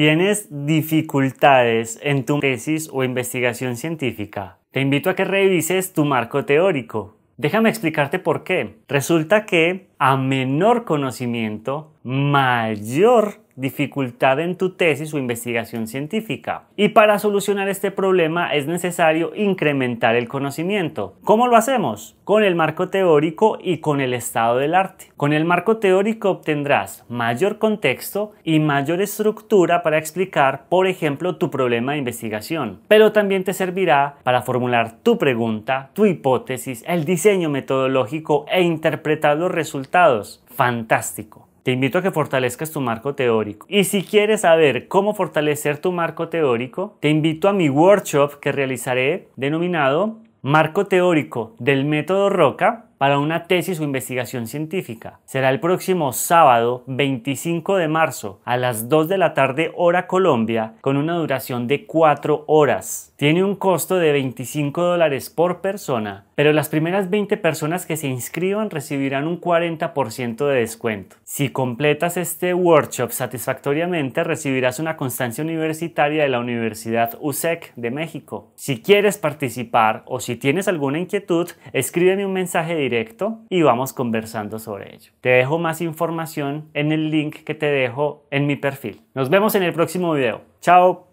¿Tienes dificultades en tu tesis o investigación científica? Te invito a que revises tu marco teórico. Déjame explicarte por qué. Resulta que a menor conocimiento, mayor dificultad en tu tesis o investigación científica. Y para solucionar este problema es necesario incrementar el conocimiento. ¿Cómo lo hacemos? Con el marco teórico y con el estado del arte. Con el marco teórico obtendrás mayor contexto y mayor estructura para explicar, por ejemplo, tu problema de investigación, pero también te servirá para formular tu pregunta, tu hipótesis, el diseño metodológico e interpretar los resultados. Fantástico. Te invito a que fortalezcas tu marco teórico. Y si quieres saber cómo fortalecer tu marco teórico, te invito a mi workshop que realizaré denominado Marco Teórico del Método Roca para una tesis o investigación científica. Será el próximo sábado 25 de marzo a las 2 de la tarde hora Colombia con una duración de 4 horas. Tiene un costo de 25 dólares por persona, pero las primeras 20 personas que se inscriban recibirán un 40% de descuento. Si completas este workshop satisfactoriamente recibirás una constancia universitaria de la Universidad USEC de México. Si quieres participar o si tienes alguna inquietud, escríbeme un mensaje de directo y vamos conversando sobre ello. Te dejo más información en el link que te dejo en mi perfil. Nos vemos en el próximo video. Chao.